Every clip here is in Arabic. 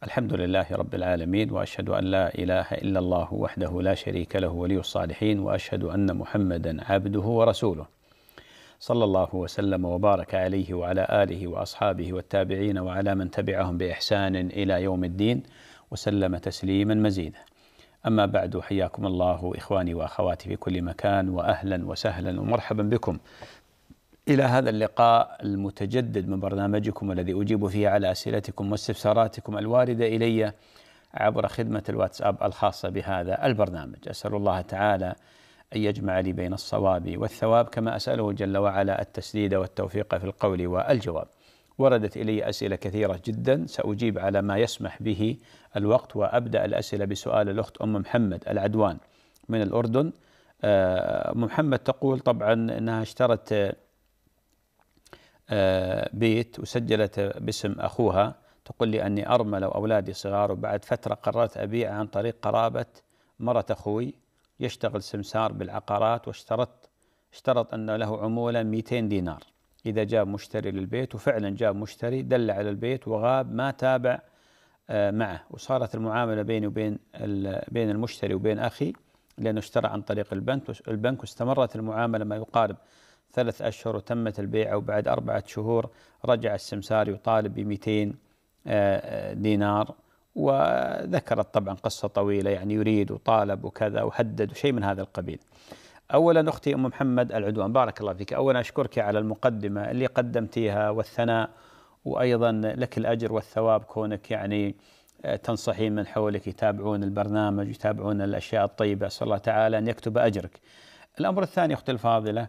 الحمد لله رب العالمين واشهد ان لا اله الا الله وحده لا شريك له ولي الصالحين واشهد ان محمدا عبده ورسوله. صلى الله وسلم وبارك عليه وعلى اله واصحابه والتابعين وعلى من تبعهم باحسان الى يوم الدين وسلم تسليما مزيدا. اما بعد حياكم الله اخواني واخواتي في كل مكان واهلا وسهلا ومرحبا بكم إلى هذا اللقاء المتجدد من برنامجكم الذي أجيب فيه على أسئلتكم واستفساراتكم الواردة إلي عبر خدمة الواتساب الخاصة بهذا البرنامج أسأل الله تعالى أن يجمع لي بين الصواب والثواب كما أسأله جل وعلا التسديد والتوفيق في القول والجواب وردت إلي أسئلة كثيرة جدا سأجيب على ما يسمح به الوقت وأبدأ الأسئلة بسؤال الأخت أم محمد العدوان من الأردن أم آه، محمد تقول طبعا أنها اشترت بيت وسجلت باسم أخوها تقول لي أني أرمل وأولادي صغار وبعد فترة قررت ابيع عن طريق قرابة مرة أخوي يشتغل سمسار بالعقارات واشترطت اشترط أنه له عمولة 200 دينار إذا جاب مشتري للبيت وفعلا جاب مشتري دل على البيت وغاب ما تابع آه، معه وصارت المعاملة بيني وبين بين المشتري وبين أخي لأنه اشترى عن طريق البنك البنك واستمرت المعاملة ما يقارب ثلاث أشهر وتمت البيعة وبعد أربعة شهور رجع السمسار يطالب ب 200 آه، آه، دينار وذكرت طبعا قصة طويلة يعني يريد وطالب وكذا وهدد وشيء من هذا القبيل أولا أختي أم محمد العدوان بارك الله فيك أولا أشكرك على المقدمة اللي قدمتيها والثناء وأيضا لك الأجر والثواب كونك يعني آه، تنصحين من حولك يتابعون البرنامج يتابعون الأشياء الطيبة أسأل الله تعالى أن يكتب أجرك الأمر الثاني أختي الفاضلة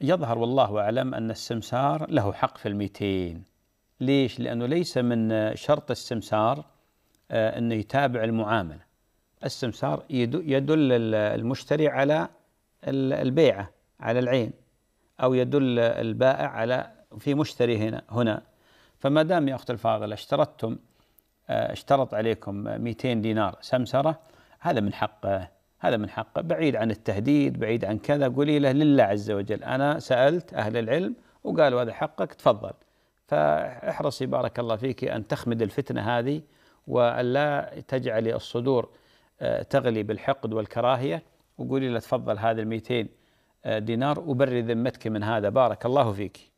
يظهر والله أعلم أن السمسار له حق في الميتين ليش؟ لأنه ليس من شرط السمسار آه، أنه يتابع المعاملة السمسار يدل المشتري على البيعة على العين أو يدل البائع على في مشتري هنا هنا فما دام يا أخت الفاضلة اشترطتم آه، اشترط عليكم 200 دينار سمسرة هذا من حقه هذا من حقه بعيد عن التهديد بعيد عن كذا قولي له لله عز وجل أنا سألت أهل العلم وقالوا هذا حقك تفضل فاحرصي بارك الله فيك أن تخمد الفتنة هذه وألا تجعلي الصدور آه، تغلي بالحقد والكراهية وقولي له تفضل هذا الميتين آه، دينار وبري ذمتك من هذا بارك الله فيك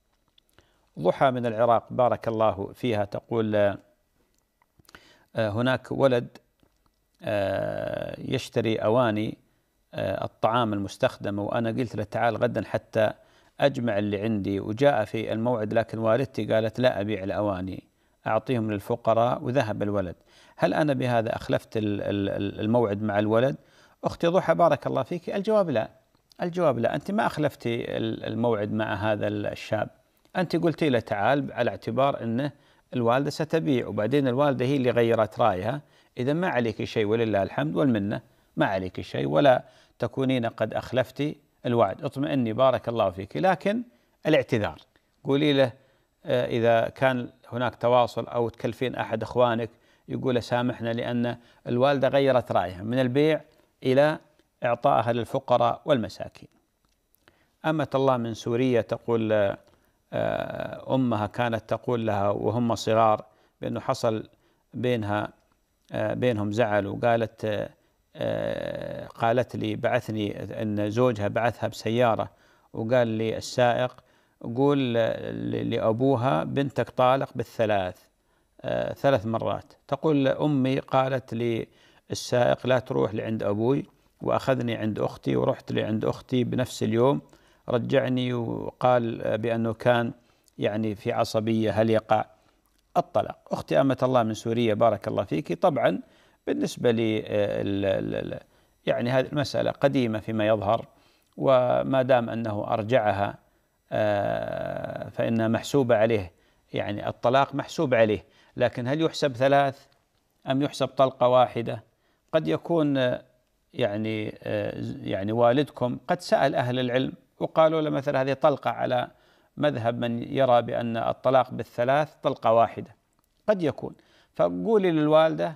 ضحى من العراق بارك الله فيها تقول آه، هناك ولد يشتري أواني آه، الطعام المستخدم وأنا قلت له تعال غدا حتى أجمع اللي عندي وجاء في الموعد لكن والدتي قالت لا أبيع الأواني أعطيهم للفقراء وذهب الولد هل أنا بهذا أخلفت الموعد مع الولد أختي ضحى بارك الله فيك الجواب لا الجواب لا أنت ما أخلفتي الموعد مع هذا الشاب أنت قلتي له تعال على اعتبار أنه الوالده ستبيع وبعدين الوالده هي اللي غيرت رايها اذا ما عليك شيء ولله الحمد والمنه ما عليك شيء ولا تكونين قد اخلفت الوعد اطمئني بارك الله فيك لكن الاعتذار قولي له آه، اذا كان هناك تواصل او تكلفين احد اخوانك يقول سامحنا لان الوالده غيرت رايها من البيع الى اعطائها للفقراء والمساكين امه الله من سوريا تقول آه، آه، امها كانت تقول لها وهم صغار بانه حصل بينها آه، بينهم زعل وقالت آه، قالت لي بعثني ان زوجها بعثها بسياره وقال لي السائق قول لابوها بنتك طالق بالثلاث ثلاث مرات تقول امي قالت لي السائق لا تروح لعند ابوي واخذني عند اختي ورحت لعند اختي بنفس اليوم رجعني وقال بأنه كان يعني في عصبية هل يقع الطلاق أختي أمة الله من سوريا بارك الله فيك طبعا بالنسبة لي آه، يعني هذه المسألة قديمة فيما يظهر وما دام أنه أرجعها آه، فإنها محسوبة عليه يعني الطلاق محسوب عليه لكن هل يحسب ثلاث أم يحسب طلقة واحدة قد يكون آه، يعني يعني والدكم قد سأل أهل العلم وقالوا له مثلا هذه طلقة على مذهب من يرى بأن الطلاق بالثلاث طلقة واحدة قد يكون فقولي للوالدة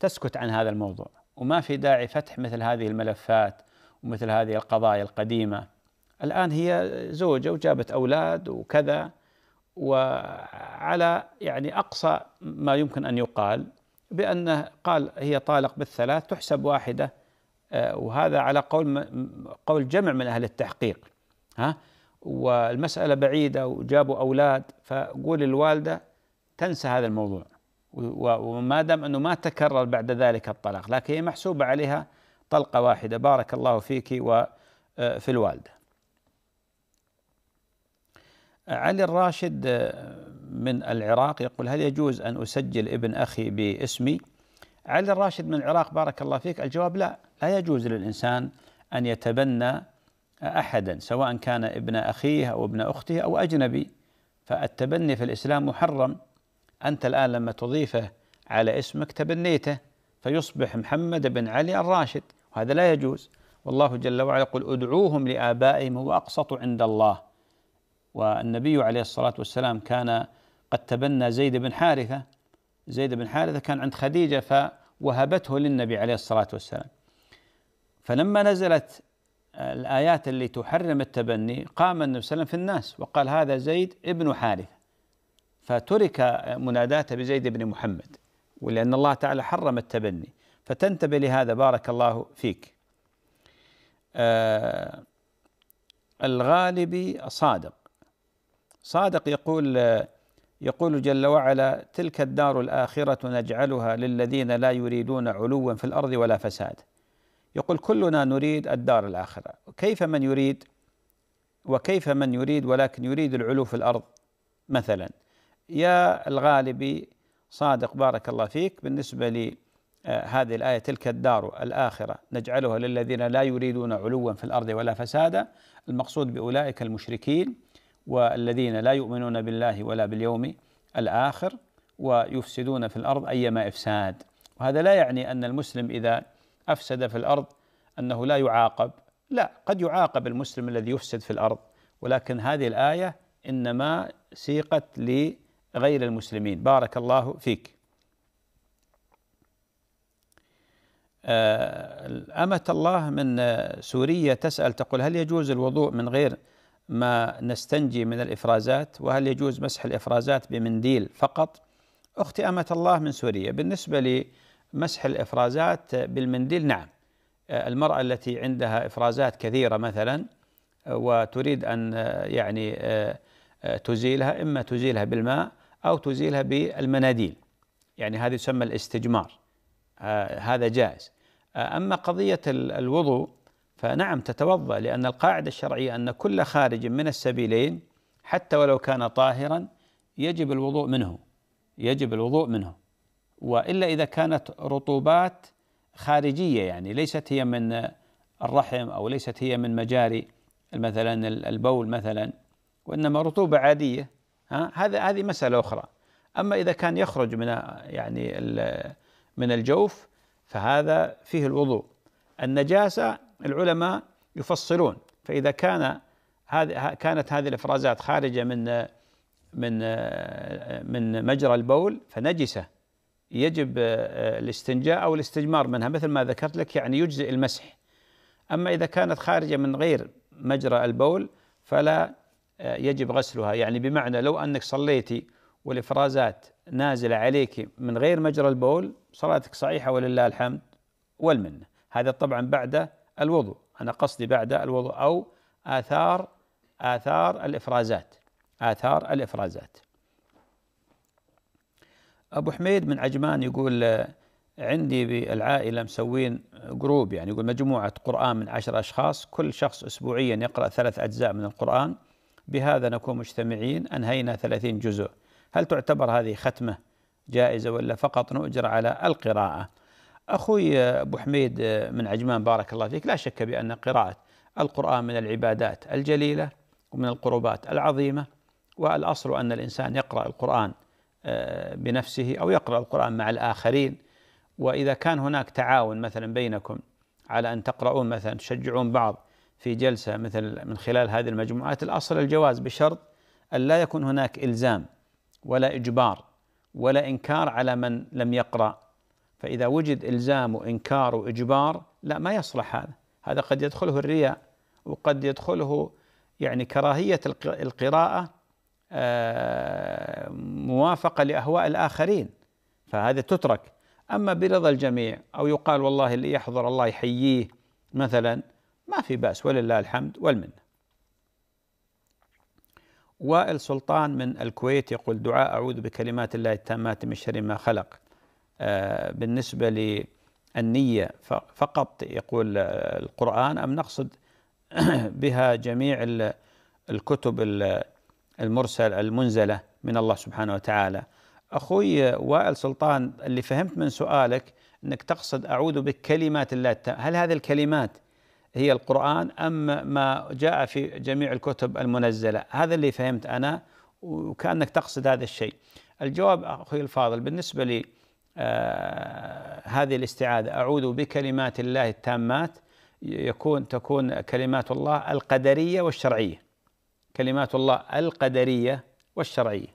تسكت عن هذا الموضوع وما في داعي فتح مثل هذه الملفات ومثل هذه القضايا القديمة الآن هي زوجة وجابت أولاد وكذا وعلى يعني أقصى ما يمكن أن يقال بأنه قال هي طالق بالثلاث تحسب واحدة آه، وهذا على قول قول جمع من اهل التحقيق ها والمساله بعيده وجابوا اولاد فقول الوالده تنسى هذا الموضوع وما دام انه ما تكرر بعد ذلك الطلاق لكن هي محسوبه عليها طلقه واحده بارك الله فيك وفي آه، الوالده علي الراشد آه، من العراق يقول هل يجوز ان اسجل ابن اخي باسمي؟ علي الراشد من العراق بارك الله فيك الجواب لا لا يجوز للإنسان أن يتبنى أحدا سواء كان ابن أخيه أو ابن أخته أو أجنبي فالتبني في الإسلام محرم أنت الآن لما تضيفه على اسمك تبنيته فيصبح محمد بن علي الراشد وهذا لا يجوز والله جل وعلا يقول ادعوهم لآبائهم هو أقسط عند الله والنبي عليه الصلاة والسلام كان قد تبنى زيد بن حارثة زيد بن حارثة كان عند خديجة فوهبته للنبي عليه الصلاة والسلام فلما نزلت الآيات اللي تحرم التبني قام النبي صلى الله عليه وسلم في الناس وقال هذا زيد ابن حارثة فترك مناداته بزيد بن محمد ولأن الله تعالى حرم التبني فتنتبه لهذا بارك الله فيك آه الغالبي صادق صادق يقول يقول جل وعلا تلك الدار الاخره نجعلها للذين لا يريدون علوا في الارض ولا فساد يقول كلنا نريد الدار الاخره كيف من يريد وكيف من يريد ولكن يريد العلو في الارض مثلا يا الغالبي صادق بارك الله فيك بالنسبه لي آه، هذه الآية تلك الدار الآخرة نجعلها للذين لا يريدون علوا في الأرض ولا فسادا المقصود بأولئك المشركين والذين لا يؤمنون بالله ولا باليوم الآخر ويفسدون في الأرض أيما إفساد وهذا لا يعني أن المسلم إذا أفسد في الأرض أنه لا يعاقب لا قد يعاقب المسلم الذي يفسد في الأرض ولكن هذه الآية إنما سيقت لغير المسلمين بارك الله فيك آه، أمة الله من سوريا تسأل تقول هل يجوز الوضوء من غير ما نستنجي من الإفرازات وهل يجوز مسح الإفرازات بمنديل فقط أختي أمة الله من سوريا بالنسبة لمسح الإفرازات بالمنديل نعم آه، المرأة التي عندها إفرازات كثيرة مثلا آه، وتريد أن آه، يعني تزيلها إما تزيلها بالماء أو تزيلها بالمناديل يعني هذا يسمى الاستجمار هذا جائز أما قضية الوضوء فنعم تتوضا لان القاعده الشرعيه ان كل خارج من السبيلين حتى ولو كان طاهرا يجب الوضوء منه يجب الوضوء منه والا اذا كانت رطوبات خارجيه يعني ليست هي من الرحم او ليست هي من مجاري مثلا البول مثلا وانما رطوبه عاديه ها هذا هذه مساله اخرى اما اذا كان يخرج من يعني من الجوف فهذا فيه الوضوء النجاسه العلماء يفصلون فإذا كان هذه كانت هذه الإفرازات خارجة من من من مجرى البول فنجسة يجب آه، آه، الاستنجاء أو الاستجمار منها مثل ما ذكرت لك يعني يجزئ المسح أما إذا كانت خارجة من غير مجرى البول فلا آه، يجب غسلها يعني بمعنى لو أنك صليتي والإفرازات نازلة عليك من غير مجرى البول صلاتك صحيحة ولله الحمد والمنة هذا طبعا بعد الوضوء أنا قصدي بعد الوضوء أو آثار آثار الإفرازات آثار الإفرازات أبو حميد من عجمان يقول عندي بالعائلة مسوين جروب يعني يقول مجموعة قرآن من عشر أشخاص كل شخص أسبوعيا يقرأ ثلاث أجزاء من القرآن بهذا نكون مجتمعين أنهينا ثلاثين جزء هل تعتبر هذه ختمة جائزة ولا فقط نؤجر على القراءة أخوي آه، أبو حميد آه، من عجمان بارك الله فيك لا شك بأن قراءة القرآن من العبادات الجليلة ومن القربات العظيمة والأصل أن الإنسان يقرأ القرآن آه، بنفسه أو يقرأ القرآن مع الآخرين وإذا كان هناك تعاون مثلا بينكم على أن تقرؤون مثلا تشجعون بعض في جلسة مثل من خلال هذه المجموعات الأصل الجواز بشرط أن لا يكون هناك إلزام ولا إجبار ولا إنكار على من لم يقرأ فإذا وجد إلزام وإنكار وإجبار لا ما يصلح هذا هذا قد يدخله الرياء وقد يدخله يعني كراهية القراءة آه، موافقة لأهواء الآخرين فهذا تترك أما برضا الجميع أو يقال والله اللي يحضر الله يحييه مثلا ما في بأس ولله الحمد والمنة وائل سلطان من الكويت يقول دعاء أعوذ بكلمات الله التامات من شر ما خلق آه، بالنسبة للنية فقط يقول القرآن أم نقصد بها جميع الكتب المرسل المنزلة من الله سبحانه وتعالى أخوي وائل سلطان اللي فهمت من سؤالك أنك تقصد أعوذ بكلمات الله هل هذه الكلمات هي القرآن أم ما جاء في جميع الكتب المنزلة هذا اللي فهمت أنا وكأنك تقصد هذا الشيء الجواب أخوي الفاضل بالنسبة لي آه، هذه الاستعاذة أعوذ بكلمات الله التامات يكون تكون كلمات الله القدرية والشرعية كلمات الله القدرية والشرعية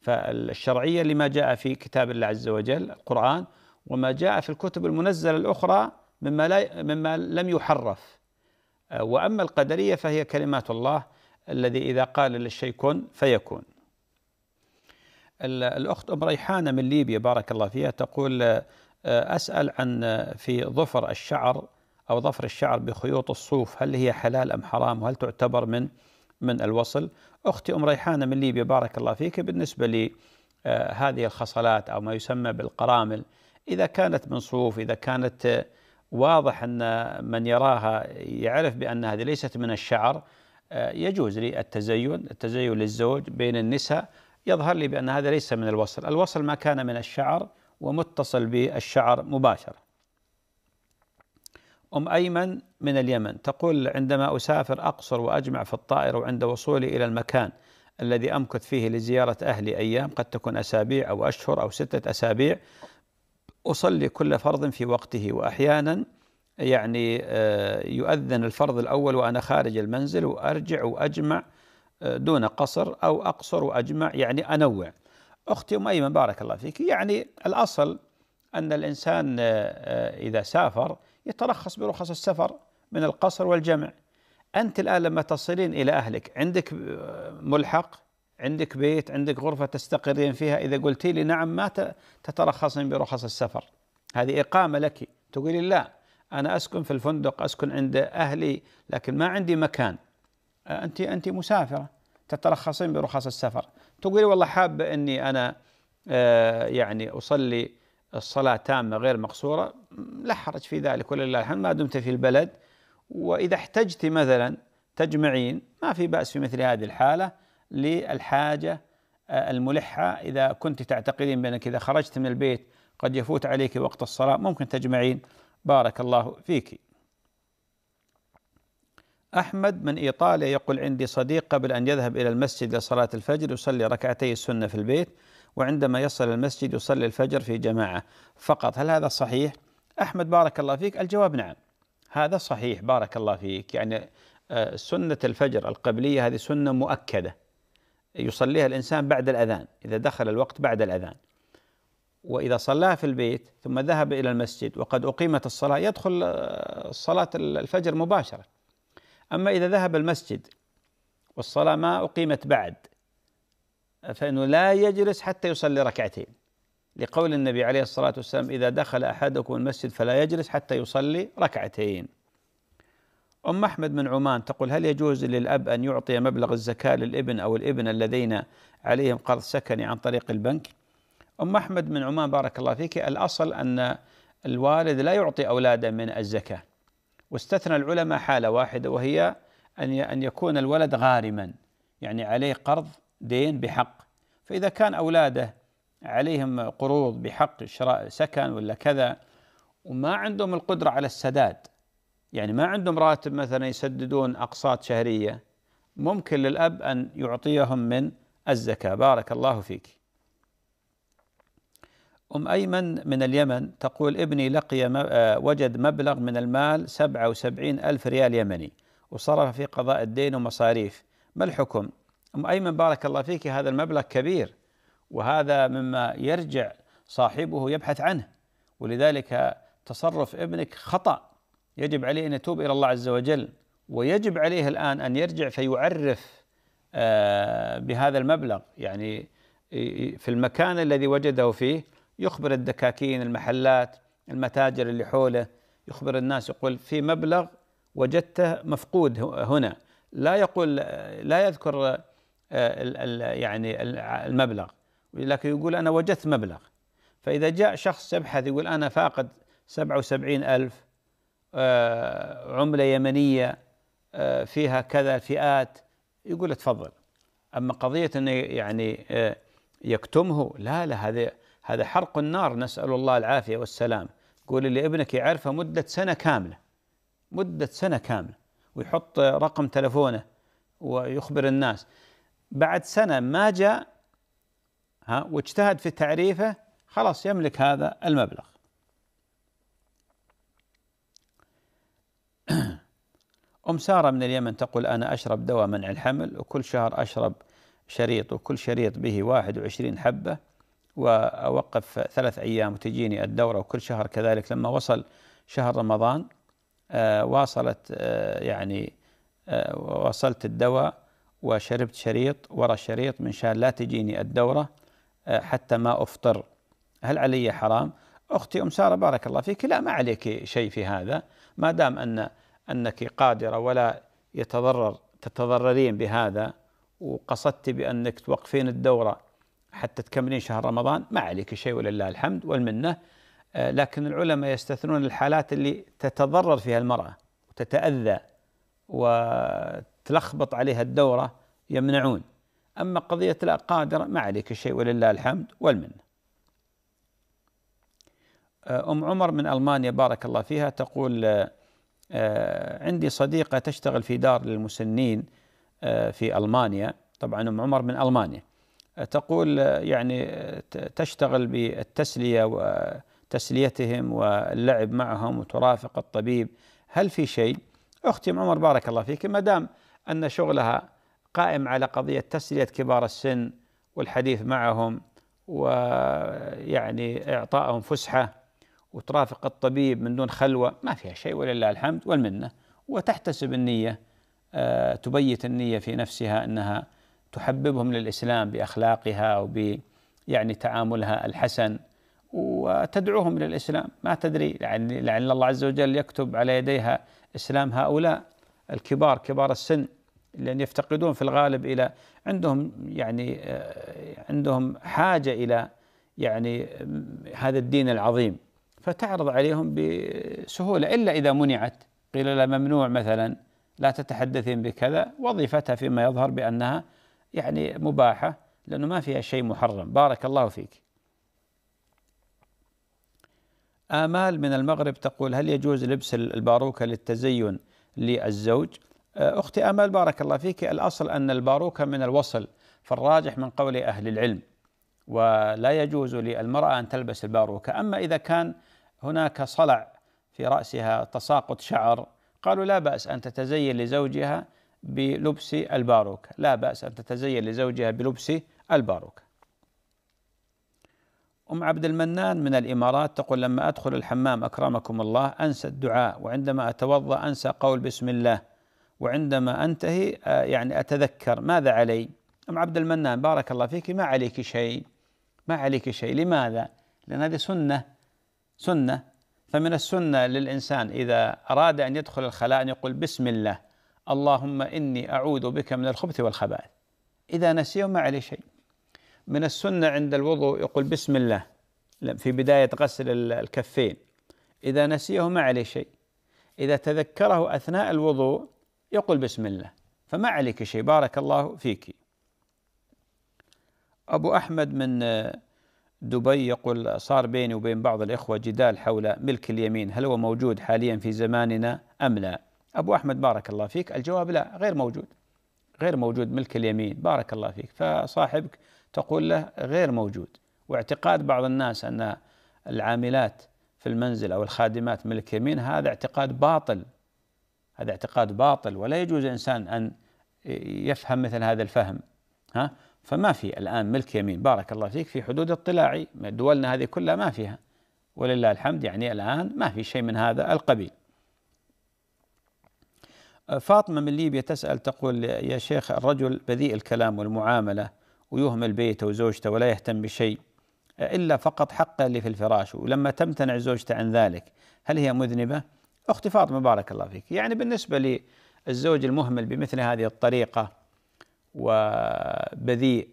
فالشرعية لما جاء في كتاب الله عز وجل القرآن وما جاء في الكتب المنزلة الأخرى مما, لا مما لم يحرف آه، وأما القدرية فهي كلمات الله الذي إذا قال للشيء كن فيكون الأخت أم ريحانة من ليبيا بارك الله فيها تقول آه، أسأل عن آه، في ظفر الشعر أو ظفر الشعر بخيوط الصوف هل هي حلال أم حرام وهل تعتبر من من الوصل أختي أم ريحانة من ليبيا بارك الله فيك بالنسبة لهذه آه، هذه الخصلات أو ما يسمى بالقرامل إذا كانت من صوف إذا كانت واضح أن من يراها يعرف بأن هذه ليست من الشعر يجوز للتزين التزين للزوج بين النساء يظهر لي بأن هذا ليس من الوصل الوصل ما كان من الشعر ومتصل بالشعر مباشرة أم أيمن من اليمن تقول عندما أسافر أقصر وأجمع في الطائرة وعند وصولي إلى المكان الذي أمكث فيه لزيارة أهلي أيام قد تكون أسابيع أو أشهر أو ستة أسابيع أصلي كل فرض في وقته وأحيانا يعني آه، يؤذن الفرض الأول وأنا خارج المنزل وأرجع وأجمع دون قصر أو أقصر وأجمع يعني أنوع أختي أم أيمن بارك الله فيك يعني الأصل أن الإنسان آه، آه، إذا سافر يترخص برخص السفر من القصر والجمع أنت الآن لما تصلين إلى أهلك عندك آه، ملحق عندك بيت عندك غرفة تستقرين فيها إذا قلتي لي نعم ما تترخصين برخص السفر هذه إقامة لك تقولي لا أنا أسكن في الفندق أسكن عند أهلي لكن ما عندي مكان آه، انت انت مسافره تترخصين برخص السفر تقولي والله حابه اني انا آه، يعني اصلي الصلاه تامه غير مقصوره لا حرج في ذلك ولله الحمد ما دمت في البلد واذا احتجت مثلا تجمعين ما في باس في مثل هذه الحاله للحاجه آه، الملحه اذا كنت تعتقدين بانك اذا خرجت من البيت قد يفوت عليك وقت الصلاه ممكن تجمعين بارك الله فيك أحمد من إيطاليا يقول عندي صديق قبل أن يذهب إلى المسجد لصلاة الفجر يصلي ركعتي السنة في البيت وعندما يصل المسجد يصلي الفجر في جماعة فقط هل هذا صحيح؟ أحمد بارك الله فيك الجواب نعم هذا صحيح بارك الله فيك يعني آه، سنة الفجر القبلية هذه سنة مؤكدة يصليها الإنسان بعد الأذان إذا دخل الوقت بعد الأذان وإذا صلاها في البيت ثم ذهب إلى المسجد وقد أقيمت الصلاة يدخل آه، صلاة الفجر مباشرة أما إذا ذهب المسجد والصلاة ما أقيمت بعد فإنه لا يجلس حتى يصلي ركعتين لقول النبي عليه الصلاة والسلام إذا دخل أحدكم المسجد فلا يجلس حتى يصلي ركعتين أم أحمد من عمان تقول هل يجوز للأب أن يعطي مبلغ الزكاة للابن أو الابن الذين عليهم قرض سكني عن طريق البنك أم أحمد من عمان بارك الله فيك الأصل أن الوالد لا يعطي أولاده من الزكاة واستثنى العلماء حالة واحدة وهي أن أن يكون الولد غارما يعني عليه قرض دين بحق فإذا كان أولاده عليهم قروض بحق شراء سكن ولا كذا وما عندهم القدرة على السداد يعني ما عندهم راتب مثلا يسددون أقساط شهرية ممكن للأب أن يعطيهم من الزكاة بارك الله فيك أم أيمن من اليمن تقول ابني لقي آه، وجد مبلغ من المال 77 ألف ريال يمني وصرف في قضاء الدين ومصاريف ما الحكم؟ أم أيمن بارك الله فيك هذا المبلغ كبير وهذا مما يرجع صاحبه يبحث عنه ولذلك تصرف ابنك خطأ يجب عليه أن يتوب إلى الله عز وجل ويجب عليه الآن أن يرجع فيعرف آه، بهذا المبلغ يعني في المكان الذي وجده فيه يخبر الدكاكين المحلات المتاجر اللي حوله يخبر الناس يقول في مبلغ وجدته مفقود هنا لا يقول لا يذكر آه، يعني المبلغ لكن يقول أنا وجدت مبلغ فإذا جاء شخص يبحث يقول أنا فاقد وسبعين ألف آه، عملة يمنية آه، فيها كذا فئات يقول تفضل أما قضية أنه يعني يكتمه لا لا هذه هذا حرق النار نسأل الله العافية والسلام قولي لابنك يعرفه مدة سنة كاملة مدة سنة كاملة ويحط رقم تلفونه ويخبر الناس بعد سنة ما جاء ها واجتهد في تعريفه خلاص يملك هذا المبلغ أم سارة من اليمن تقول أنا أشرب دواء منع الحمل وكل شهر أشرب شريط وكل شريط به 21 حبة وأوقف ثلاث أيام وتجيني الدورة وكل شهر كذلك لما وصل شهر رمضان آه، واصلت آه، يعني آه، وصلت الدواء وشربت شريط ورا شريط من شان لا تجيني الدورة حتى ما أفطر هل علي حرام؟ أختي أم سارة بارك الله فيك لا ما عليك شيء في هذا ما دام أن أنك قادرة ولا يتضرر تتضررين بهذا وقصدت بأنك توقفين الدورة حتى تكملين شهر رمضان ما عليك شيء ولله الحمد والمنه آه، لكن العلماء يستثنون الحالات اللي تتضرر فيها المراه وتتاذى وتلخبط عليها الدوره يمنعون اما قضيه لا قادره ما عليك شيء ولله الحمد والمنه. آه، ام عمر من المانيا بارك الله فيها تقول آه، عندي صديقه تشتغل في دار للمسنين في المانيا طبعا ام عمر من المانيا تقول يعني تشتغل بالتسليه وتسليتهم واللعب معهم وترافق الطبيب هل في شيء؟ اختي عمر بارك الله فيك ما دام ان شغلها قائم على قضيه تسليه كبار السن والحديث معهم ويعني اعطائهم فسحه وترافق الطبيب من دون خلوه ما فيها شيء ولله الحمد والمنه وتحتسب النيه آه، تبيت النيه في نفسها انها تحببهم للإسلام بأخلاقها وب يعني تعاملها الحسن وتدعوهم إلى الإسلام ما تدري يعني لعل الله عز وجل يكتب على يديها إسلام هؤلاء الكبار كبار السن لأن يفتقدون في الغالب إلى عندهم يعني آه، عندهم حاجة إلى يعني آه، هذا الدين العظيم فتعرض عليهم بسهولة إلا إذا منعت قيل لها ممنوع مثلا لا تتحدثين بكذا وظيفتها فيما يظهر بأنها يعني مباحة لأنه ما فيها شيء محرم بارك الله فيك آمال من المغرب تقول هل يجوز لبس الباروكة للتزين للزوج آه، أختي آمال بارك الله فيك الأصل أن الباروكة من الوصل فالراجح من قول أهل العلم ولا يجوز للمرأة أن تلبس الباروكة أما إذا كان هناك صلع في رأسها تساقط شعر قالوا لا بأس أن تتزين لزوجها بلبس الباروكة لا بأس أن تتزين لزوجها بلبس الباروكة أم عبد المنان من الإمارات تقول لما أدخل الحمام أكرمكم الله أنسى الدعاء وعندما أتوضأ أنسى قول بسم الله وعندما أنتهي آه، يعني أتذكر ماذا علي أم عبد المنان بارك الله فيك ما عليك شيء ما عليك شيء لماذا لأن هذه سنة سنة فمن السنة للإنسان إذا أراد أن يدخل الخلاء أن يقول بسم الله اللهم إني أعوذ بك من الخبث والخبائث إذا نسيه ما عليه شيء من السنة عند الوضوء يقول بسم الله في بداية غسل الكفين إذا نسيه ما عليه شيء إذا تذكره أثناء الوضوء يقول بسم الله فما عليك شيء بارك الله فيك أبو أحمد من دبي يقول صار بيني وبين بعض الإخوة جدال حول ملك اليمين هل هو موجود حاليا في زماننا أم لا أبو أحمد بارك الله فيك الجواب لا غير موجود غير موجود ملك اليمين بارك الله فيك فصاحبك تقول له غير موجود واعتقاد بعض الناس أن العاملات في المنزل أو الخادمات ملك يمين هذا اعتقاد باطل هذا اعتقاد باطل ولا يجوز إنسان أن يفهم مثل هذا الفهم ها فما في الآن ملك يمين بارك الله فيك في حدود اطلاعي دولنا هذه كلها ما فيها ولله الحمد يعني الآن ما في شيء من هذا القبيل فاطمة من ليبيا تسأل تقول يا شيخ الرجل بذيء الكلام والمعاملة ويهمل بيته وزوجته ولا يهتم بشيء إلا فقط حقه اللي في الفراش ولما تمتنع زوجته عن ذلك هل هي مذنبة؟ أختي فاطمة بارك الله فيك يعني بالنسبة للزوج المهمل بمثل هذه الطريقة وبذيء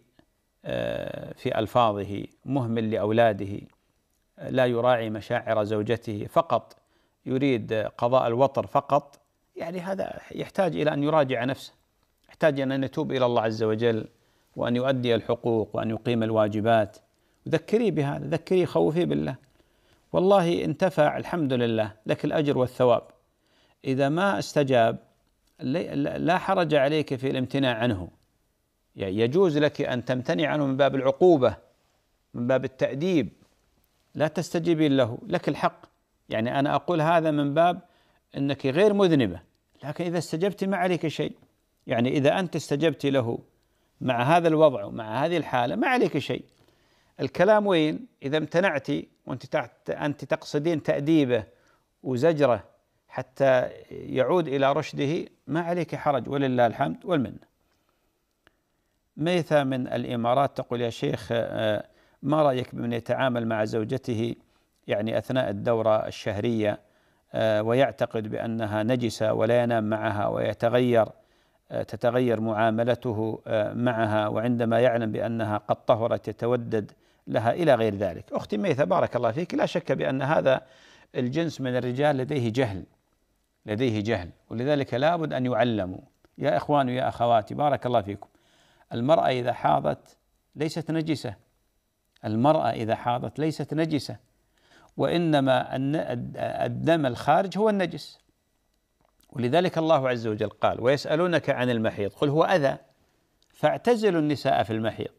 آه، في ألفاظه مهمل لأولاده لا يراعي مشاعر زوجته فقط يريد قضاء الوطر فقط يعني هذا يحتاج إلى أن يراجع نفسه يحتاج إلى أن يتوب إلى الله عز وجل وأن يؤدي الحقوق وأن يقيم الواجبات ذكريه بهذا ذكريه خوفيه بالله والله انتفع الحمد لله لك الأجر والثواب إذا ما استجاب لا حرج عليك في الامتناع عنه يعني يجوز لك أن تمتنع عنه من باب العقوبة من باب التأديب لا تستجيبين له لك الحق يعني أنا أقول هذا من باب أنك غير مذنبة لكن إذا استجبت ما عليك شيء يعني إذا أنت استجبت له مع هذا الوضع ومع هذه الحالة ما عليك شيء الكلام وين إذا امتنعت وأنت أنت تقصدين تأديبه وزجره حتى يعود إلى رشده ما عليك حرج ولله الحمد والمنة ميثا من الإمارات تقول يا شيخ آه، ما رأيك بمن يتعامل مع زوجته يعني أثناء الدورة الشهرية آه، ويعتقد بأنها نجسة ولا ينام معها ويتغير آه، تتغير معاملته آه، معها وعندما يعلم بأنها قد طهرت يتودد لها إلى غير ذلك أختي ميثة بارك الله فيك لا شك بأن هذا الجنس من الرجال لديه جهل لديه جهل ولذلك لابد أن يعلموا يا إخواني يا أخواتي بارك الله فيكم المرأة إذا حاضت ليست نجسة المرأة إذا حاضت ليست نجسة وإنما الدم الخارج هو النجس ولذلك الله عز وجل قال ويسألونك عن المحيض قل هو أذى فاعتزلوا النساء في المحيض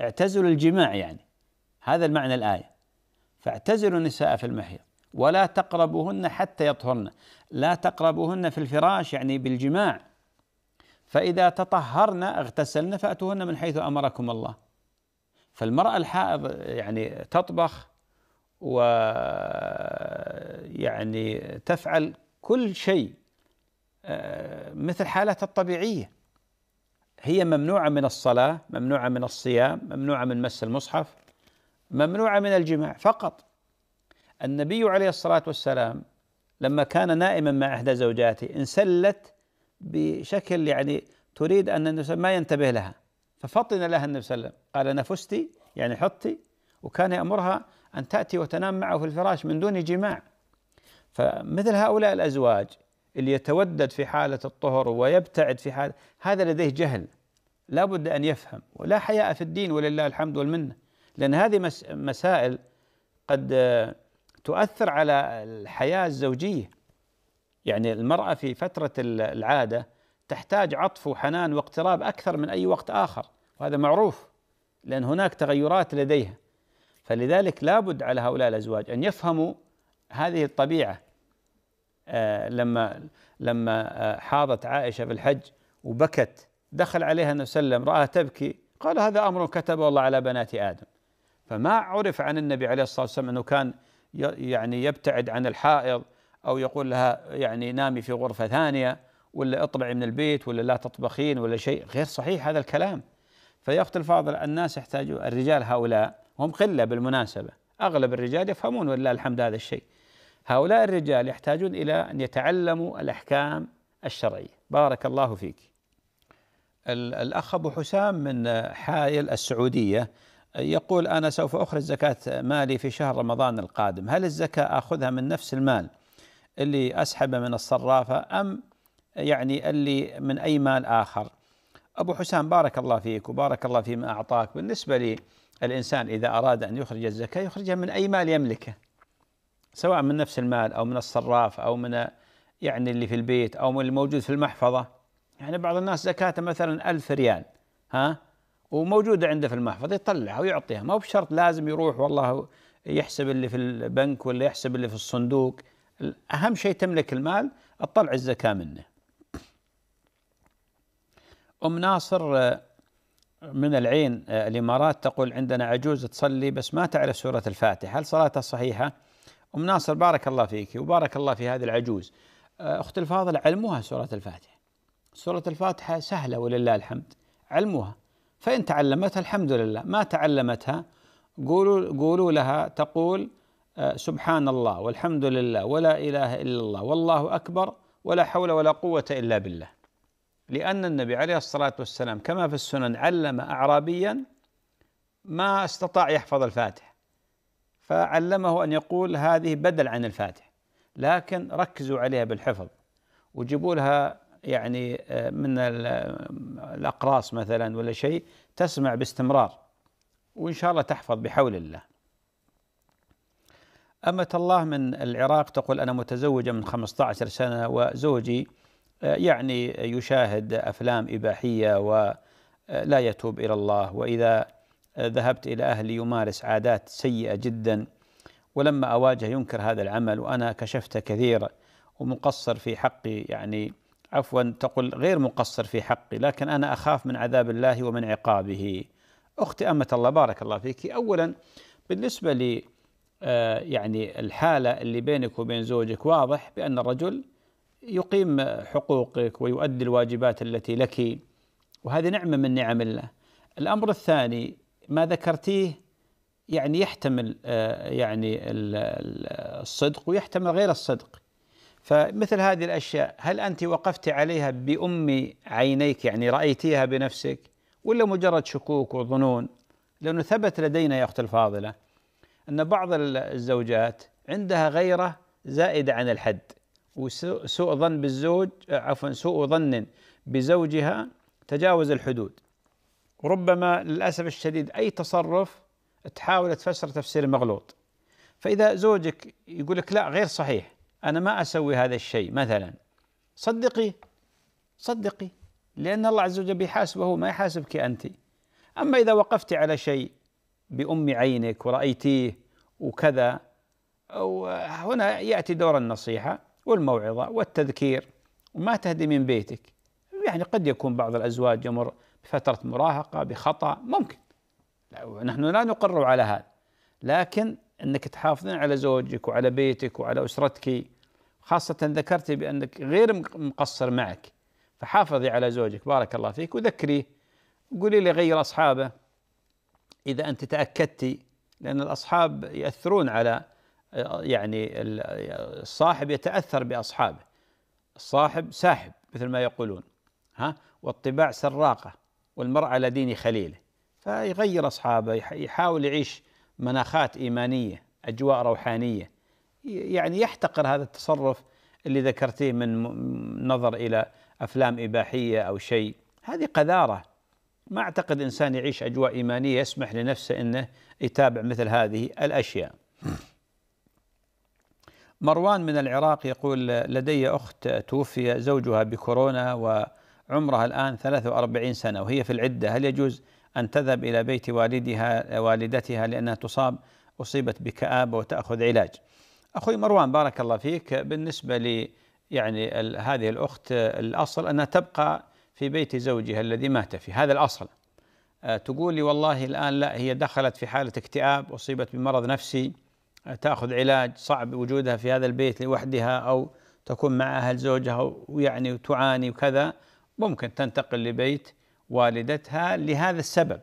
اعتزلوا الجماع يعني هذا المعنى الآية فاعتزلوا النساء في المحيض ولا تقربوهن حتى يطهرن لا تقربوهن في الفراش يعني بالجماع فإذا تطهرن اغتسلن فأتوهن من حيث أمركم الله فالمرأة الحائض يعني تطبخ ويعني تفعل كل شيء آه، مثل حالتها الطبيعية هي ممنوعة من الصلاة ممنوعة من الصيام ممنوعة من مس المصحف ممنوعة من الجماع فقط النبي عليه الصلاة والسلام لما كان نائما مع إحدى زوجاته انسلت بشكل يعني تريد أن النبي ما ينتبه لها ففطن لها النبي صلى الله عليه وسلم قال نفستي يعني حطي وكان يأمرها أن تأتي وتنام معه في الفراش من دون جماع فمثل هؤلاء الأزواج اللي يتودد في حالة الطهر ويبتعد في حالة هذا لديه جهل لا بد أن يفهم ولا حياء في الدين ولله الحمد والمنة لأن هذه مسائل قد آه، تؤثر على الحياة الزوجية يعني المرأة في فترة العادة تحتاج عطف وحنان واقتراب أكثر من أي وقت آخر وهذا معروف لأن هناك تغيرات لديها فلذلك لابد على هؤلاء الازواج ان يفهموا هذه الطبيعه آه، لما لما آه، حاضت عائشه في الحج وبكت دخل عليها النبي صلى الله عليه وسلم راها تبكي قال هذا امر كتبه الله على بنات ادم فما عرف عن النبي عليه الصلاه والسلام انه كان يعني يبتعد عن الحائض او يقول لها يعني نامي في غرفه ثانيه ولا اطلعي من البيت ولا لا تطبخين ولا شيء غير صحيح هذا الكلام فيا اختي الفاضل الناس يحتاجوا الرجال هؤلاء هم قله بالمناسبه اغلب الرجال يفهمون ولله الحمد هذا الشيء هؤلاء الرجال يحتاجون الى ان يتعلموا الاحكام الشرعيه بارك الله فيك الاخ ابو حسام من حائل السعوديه يقول انا سوف اخرج زكاه مالي في شهر رمضان القادم هل الزكاه اخذها من نفس المال اللي اسحبه من الصرافه ام يعني اللي من اي مال اخر ابو حسام بارك الله فيك وبارك الله فيما اعطاك بالنسبه لي الإنسان إذا أراد أن يخرج الزكاة يخرجها من أي مال يملكه سواء من نفس المال أو من الصراف أو من يعني اللي في البيت أو من الموجود في المحفظة يعني بعض الناس زكاته مثلا ألف ريال ها وموجودة عنده في المحفظة يطلعها ويعطيها ما هو بشرط لازم يروح والله يحسب اللي في البنك ولا يحسب اللي في الصندوق أهم شيء تملك المال تطلع الزكاة منه أم ناصر من العين آه، الامارات تقول عندنا عجوز تصلي بس ما تعرف سوره الفاتحه، هل صلاتها صحيحه؟ ام ناصر بارك الله فيك وبارك الله في هذه العجوز. آه، اختي الفاضل علموها سوره الفاتحه. سوره الفاتحه سهله ولله الحمد، علموها فان تعلمتها الحمد لله، ما تعلمتها قولوا قولوا لها تقول آه، سبحان الله والحمد لله ولا اله الا الله والله اكبر ولا حول ولا قوه الا بالله. لأن النبي عليه الصلاة والسلام كما في السنن علم أعرابيا ما استطاع يحفظ الفاتح فعلمه أن يقول هذه بدل عن الفاتح لكن ركزوا عليها بالحفظ وجيبوا لها يعني آه، من الأقراص مثلا ولا شيء تسمع باستمرار وإن شاء الله تحفظ بحول الله أمة الله من العراق تقول أنا متزوجة من 15 سنة وزوجي يعني يشاهد افلام اباحيه ولا آه، يتوب الى الله واذا آه، ذهبت الى اهلي يمارس عادات سيئه جدا ولما اواجه ينكر هذا العمل وانا كشفت كثير ومقصر في حقي يعني عفوا تقول غير مقصر في حقي لكن انا اخاف من عذاب الله ومن عقابه اختي امه الله بارك الله فيك اولا بالنسبه لي آه، يعني الحاله اللي بينك وبين زوجك واضح بان الرجل يقيم حقوقك ويؤدي الواجبات التي لك وهذه نعمة من نعم الله الأمر الثاني ما ذكرتيه يعني يحتمل آه، يعني الصدق ويحتمل غير الصدق فمثل هذه الأشياء هل أنت وقفت عليها بأم عينيك يعني رأيتيها بنفسك ولا مجرد شكوك وظنون لأنه ثبت لدينا يا أخت الفاضلة أن بعض الزوجات عندها غيرة زائدة عن الحد وسوء ظن بالزوج آه، عفوا سوء ظن بزوجها تجاوز الحدود وربما للأسف الشديد أي تصرف تحاول تفسر تفسير مغلوط فإذا زوجك يقول لك لا غير صحيح أنا ما أسوي هذا الشيء مثلا صدقي صدقي لأن الله عز وجل بيحاسبه ما يحاسبك أنت أما إذا وقفت على شيء بأم عينك ورأيتيه وكذا أو هنا يأتي دور النصيحة والموعظة والتذكير وما تهدي من بيتك يعني قد يكون بعض الأزواج يمر بفترة مراهقة بخطأ ممكن نحن لا نقر على هذا لكن أنك تحافظين على زوجك وعلى بيتك وعلى أسرتك خاصة ذكرتي بأنك غير مقصر معك فحافظي على زوجك بارك الله فيك وذكريه قولي لي غير أصحابه إذا أنت تأكدتي لأن الأصحاب يأثرون على يعني الصاحب يتأثر بأصحابه الصاحب ساحب مثل ما يقولون ها والطباع سراقة والمرء على دين خليله فيغير أصحابه يحاول يعيش مناخات إيمانية أجواء روحانية يعني يحتقر هذا التصرف اللي ذكرتيه من نظر إلى أفلام إباحية أو شيء هذه قذارة ما أعتقد إنسان يعيش أجواء إيمانية يسمح لنفسه أنه يتابع مثل هذه الأشياء مروان من العراق يقول لدي أخت توفي زوجها بكورونا وعمرها الآن 43 سنة وهي في العدة هل يجوز أن تذهب إلى بيت والدها والدتها لأنها تصاب أصيبت بكآبة وتأخذ علاج أخوي مروان بارك الله فيك بالنسبة لي يعني هذه الأخت الأصل أنها تبقى في بيت زوجها الذي مات فيه هذا الأصل آه، تقول لي والله الآن لا هي دخلت في حالة اكتئاب أصيبت بمرض نفسي تأخذ علاج صعب وجودها في هذا البيت لوحدها أو تكون مع أهل زوجها ويعني وتعاني وكذا ممكن تنتقل لبيت والدتها لهذا السبب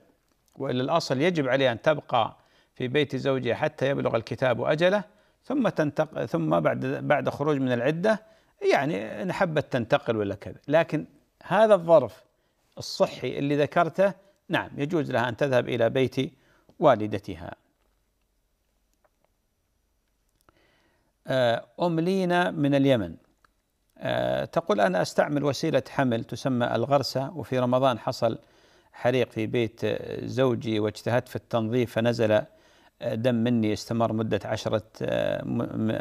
وإلا الأصل يجب عليها أن تبقى في بيت زوجها حتى يبلغ الكتاب أجله ثم تنتقل ثم بعد بعد خروج من العدة يعني إن حبت تنتقل ولا كذا لكن هذا الظرف الصحي اللي ذكرته نعم يجوز لها أن تذهب إلى بيت والدتها آه، أملينا من اليمن آه، تقول أنا أستعمل وسيلة حمل تسمى الغرسة وفي رمضان حصل حريق في بيت زوجي واجتهدت في التنظيف فنزل آه، دم مني استمر مدة عشرة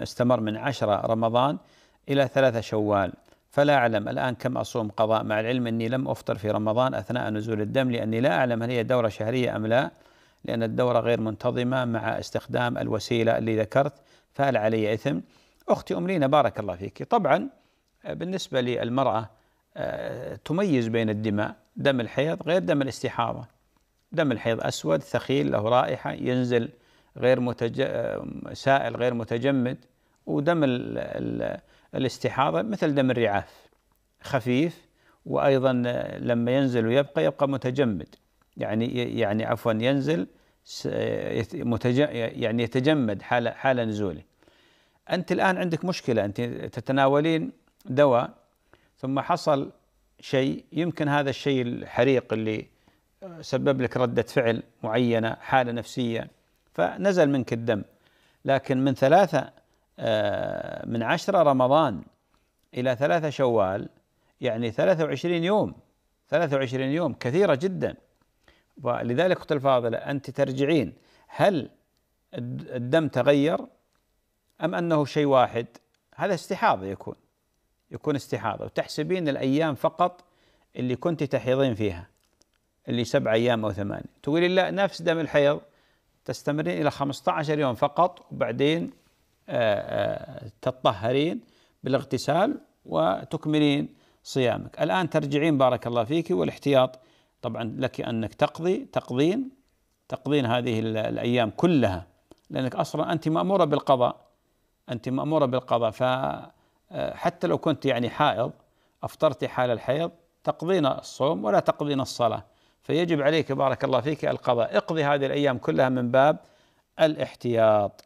استمر من عشرة رمضان إلى ثلاثة شوال فلا أعلم الآن كم أصوم قضاء مع العلم أني لم أفطر في رمضان أثناء نزول الدم لأني لا أعلم هل هي دورة شهرية أم لا لأن الدورة غير منتظمة مع استخدام الوسيلة اللي ذكرت فهل علي إثم أختي أم لينا بارك الله فيك طبعا آه، بالنسبة للمرأة آه، تميز بين الدماء دم الحيض غير دم الاستحاضة دم الحيض أسود ثخيل له رائحة ينزل غير متج... آه، سائل غير متجمد ودم ال... ال... الاستحاضة مثل دم الرعاف خفيف وأيضا لما ينزل ويبقى يبقى متجمد يعني يعني عفوا ينزل يعني يتجمد حال حال نزوله انت الان عندك مشكله انت تتناولين دواء ثم حصل شيء يمكن هذا الشيء الحريق اللي سبب لك ردة فعل معينة حالة نفسية فنزل منك الدم لكن من ثلاثة آه، من عشرة رمضان إلى ثلاثة شوال يعني 23 يوم 23 يوم كثيرة جدا ولذلك اختي الفاضله انت ترجعين هل الدم تغير ام انه شيء واحد؟ هذا استحاضه يكون يكون استحاضه وتحسبين الايام فقط اللي كنت تحيضين فيها اللي سبع ايام او ثمانيه تقولي لا نفس دم الحيض تستمرين الى 15 يوم فقط وبعدين آه، آه، تطهرين بالاغتسال وتكملين صيامك الان ترجعين بارك الله فيك والاحتياط طبعا لك انك تقضي تقضين تقضين هذه الايام كلها لانك اصلا انت ماموره بالقضاء انت ماموره بالقضاء فحتى آه، لو كنت يعني حائض افطرتي حال الحيض تقضين الصوم ولا تقضين الصلاه فيجب عليك بارك الله فيك القضاء اقضي هذه الايام كلها من باب الاحتياط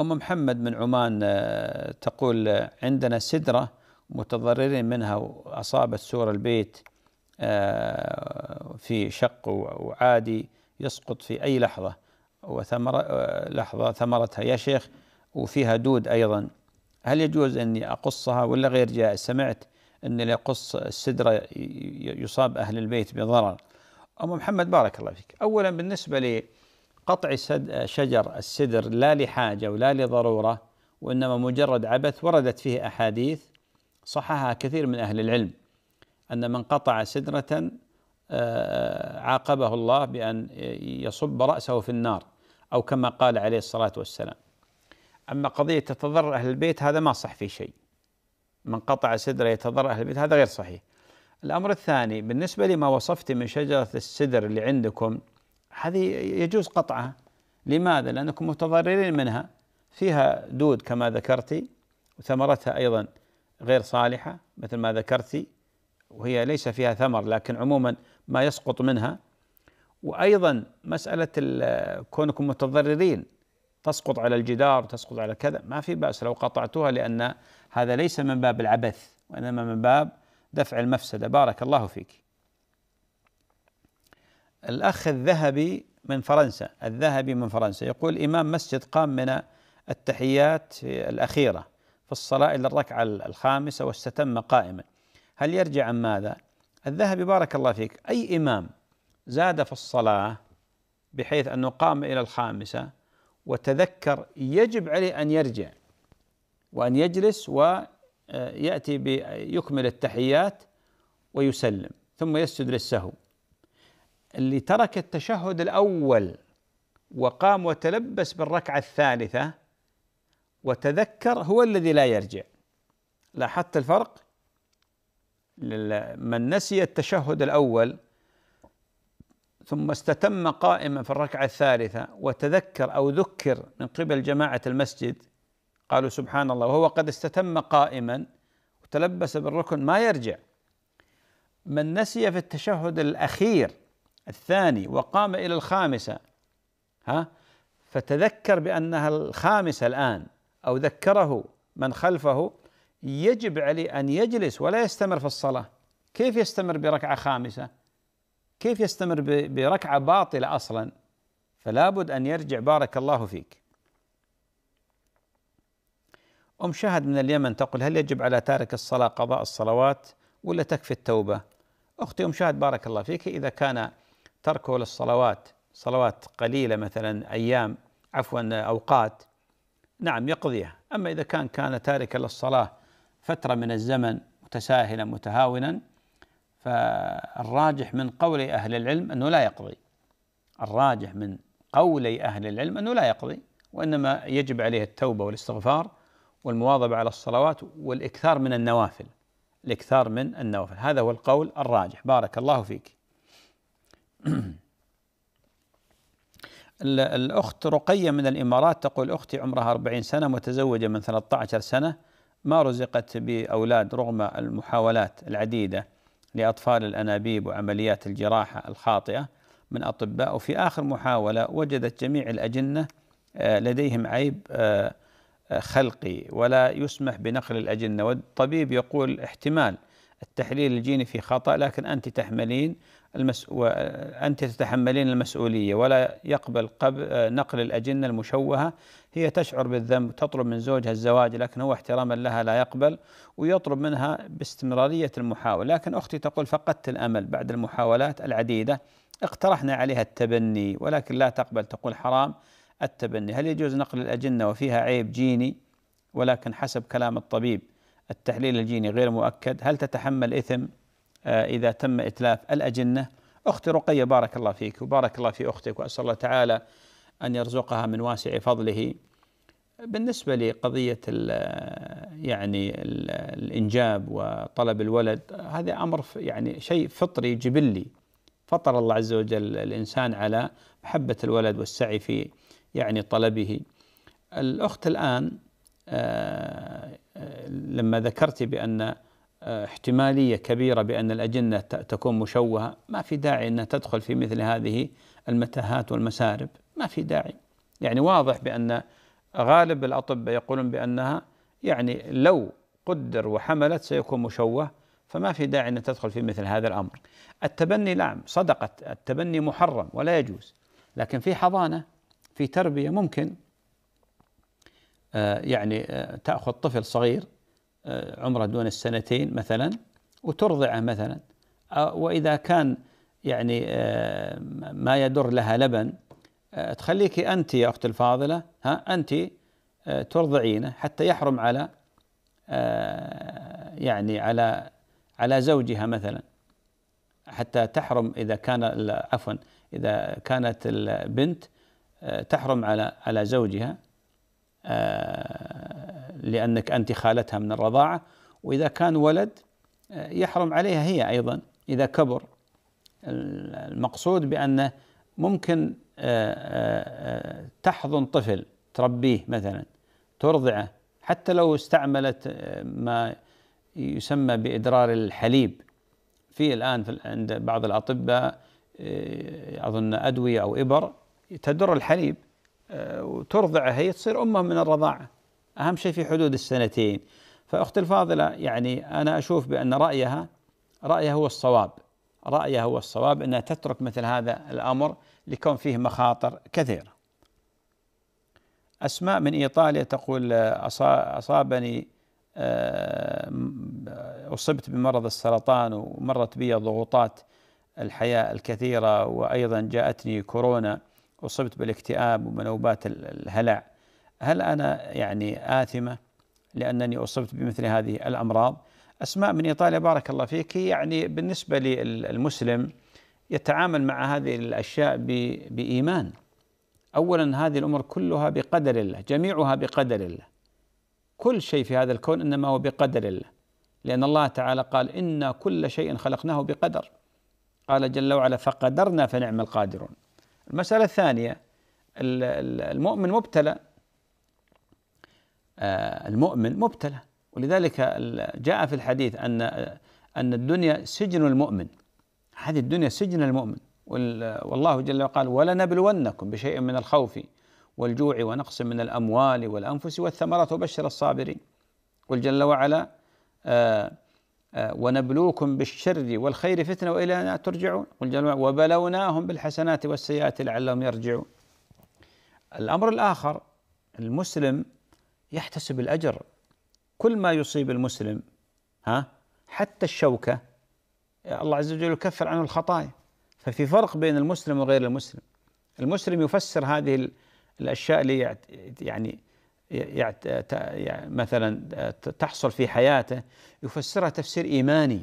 ام محمد من عمان آه، تقول عندنا سدره متضررين منها وأصابت سور البيت آه، في شق وعادي يسقط في أي لحظة وثمرة آه، لحظة ثمرتها يا شيخ وفيها دود أيضا هل يجوز أني أقصها ولا غير جائز سمعت أن اللي يقص السدرة يصاب أهل البيت بضرر أم محمد بارك الله فيك أولا بالنسبة لقطع شجر السدر لا لحاجة ولا لضرورة وإنما مجرد عبث وردت فيه أحاديث صححها كثير من أهل العلم أن من قطع سدرة آه، عاقبه الله بأن يصب رأسه في النار أو كما قال عليه الصلاة والسلام أما قضية تتضرر أهل البيت هذا ما صح في شيء من قطع سدرة يتضرر أهل البيت هذا غير صحيح الأمر الثاني بالنسبة لما وصفت من شجرة السدر اللي عندكم هذه يجوز قطعها لماذا؟ لأنكم متضررين منها فيها دود كما ذكرتي وثمرتها أيضا غير صالحة مثل ما ذكرت وهي ليس فيها ثمر لكن عموما ما يسقط منها وأيضا مسألة كونكم متضررين تسقط على الجدار تسقط على كذا ما في بأس لو قطعتوها لأن هذا ليس من باب العبث وإنما من باب دفع المفسدة بارك الله فيك الأخ الذهبي من فرنسا الذهبي من فرنسا يقول إمام مسجد قام من التحيات الأخيرة في الصلاة إلى الركعة الخامسة واستتم قائما هل يرجع عن ماذا؟ الذهبي بارك الله فيك أي إمام زاد في الصلاة بحيث أنه قام إلى الخامسة وتذكر يجب عليه أن يرجع وأن يجلس ويأتي آه، يكمل التحيات ويسلم ثم يسجد للسهو اللي ترك التشهد الأول وقام وتلبس بالركعة الثالثة وتذكر هو الذي لا يرجع لاحظت الفرق من نسي التشهد الأول ثم استتم قائما في الركعة الثالثة وتذكر أو ذكر من قبل جماعة المسجد قالوا سبحان الله وهو قد استتم قائما وتلبس بالركن ما يرجع من نسي في التشهد الأخير الثاني وقام إلى الخامسة ها فتذكر بأنها الخامسة الآن أو ذكره من خلفه يجب عليه أن يجلس ولا يستمر في الصلاة كيف يستمر بركعة خامسة كيف يستمر بركعة باطلة أصلا فلا بد أن يرجع بارك الله فيك أم شهد من اليمن تقول هل يجب على تارك الصلاة قضاء الصلوات ولا تكفي التوبة أختي أم شهد بارك الله فيك إذا كان تركه للصلوات صلوات قليلة مثلا أيام عفوا أوقات نعم يقضيها أما إذا كان كان تاركا للصلاة فترة من الزمن متساهلا متهاونا فالراجح من قول أهل العلم أنه لا يقضي الراجح من قولي أهل العلم أنه لا يقضي وإنما يجب عليه التوبة والاستغفار والمواظبة على الصلوات والإكثار من النوافل الإكثار من النوافل هذا هو القول الراجح بارك الله فيك الأخت رقية من الإمارات تقول أختي عمرها 40 سنة متزوجة من 13 سنة ما رزقت بأولاد رغم المحاولات العديدة لأطفال الأنابيب وعمليات الجراحة الخاطئة من أطباء وفي آخر محاولة وجدت جميع الأجنة آه، لديهم عيب آه، آه، خلقي ولا يسمح بنقل الأجنة والطبيب يقول احتمال التحليل الجيني في خطأ لكن أنت تحملين المس... وأنت تتحملين المسؤولية ولا يقبل قبل نقل الأجنة المشوهة هي تشعر بالذنب تطلب من زوجها الزواج لكن هو احتراما لها لا يقبل ويطلب منها باستمرارية المحاولة لكن أختي تقول فقدت الأمل بعد المحاولات العديدة اقترحنا عليها التبني ولكن لا تقبل تقول حرام التبني هل يجوز نقل الأجنة وفيها عيب جيني ولكن حسب كلام الطبيب التحليل الجيني غير مؤكد هل تتحمل إثم آه، إذا تم إتلاف الأجنة أختي رقية بارك الله فيك وبارك الله في أختك وأسأل الله تعالى أن يرزقها من واسع فضله بالنسبة لقضية الـ آه، يعني الـ الإنجاب وطلب الولد هذا أمر يعني شيء فطري جبلي فطر الله عز وجل الإنسان على محبة الولد والسعي في يعني طلبه الأخت الآن آه، لما ذكرت بأن آه، احتماليه كبيره بان الاجنه تكون مشوهه ما في داعي انها تدخل في مثل هذه المتاهات والمسارب ما في داعي يعني واضح بان غالب الاطباء يقولون بانها يعني لو قدر وحملت سيكون مشوه فما في داعي ان تدخل في مثل هذا الامر. التبني نعم صدقت التبني محرم ولا يجوز لكن في حضانه في تربيه ممكن آه، يعني آه، تاخذ طفل صغير آه، عمره دون السنتين مثلا وترضعه مثلا آه، وإذا كان يعني آه، ما يدر لها لبن تخليك أنت يا أخت الفاضلة ها أنت ترضعينه حتى يحرم على يعني على على زوجها مثلا حتى تحرم إذا كان عفوا إذا كانت البنت تحرم على على زوجها آه، لأنك أنت خالتها من الرضاعة وإذا كان ولد آه، يحرم عليها هي أيضا إذا كبر المقصود بأنه ممكن آه، تحضن طفل تربيه مثلا ترضعه حتى لو استعملت ما يسمى بإدرار الحليب في الآن عند بعض الأطباء أظن أدوية أو إبر تدر الحليب وترضعه هي تصير امه من الرضاعه اهم شيء في حدود السنتين فاختي الفاضله يعني انا اشوف بان رايها رايها هو الصواب رايها هو الصواب انها تترك مثل هذا الامر لكون فيه مخاطر كثيره. اسماء من ايطاليا تقول اصابني آه، اصبت بمرض السرطان ومرت بي ضغوطات الحياه الكثيره وايضا جاءتني كورونا أصبت بالاكتئاب ومنوبات الهلع هل أنا يعني آثمة لأنني أصبت بمثل هذه الأمراض أسماء من إيطاليا بارك الله فيك يعني بالنسبة للمسلم يتعامل مع هذه الأشياء بإيمان أولا هذه الأمور كلها بقدر الله جميعها بقدر الله كل شيء في هذا الكون إنما هو بقدر الله لأن الله تعالى قال إن كل شيء خلقناه بقدر قال جل وعلا فقدرنا فنعم القادرون المسألة الثانية المؤمن مبتلى آه، المؤمن مبتلى ولذلك جاء في الحديث أن أن الدنيا سجن المؤمن هذه الدنيا سجن المؤمن والله جل وعلا قال ولنبلونكم بشيء من الخوف والجوع ونقص من الأموال والأنفس والثمرات وبشر الصابرين قل جل وعلا آه ونبلوكم بالشر والخير فتنة وإلينا ترجعون قل جل وبلوناهم بالحسنات والسيئات لعلهم يرجعون الأمر الآخر المسلم يحتسب الأجر كل ما يصيب المسلم ها حتى الشوكة الله عز وجل يكفر عنه الخطايا ففي فرق بين المسلم وغير المسلم المسلم يفسر هذه الأشياء اللي يعني يعني مثلا تحصل في حياته يفسرها تفسير ايماني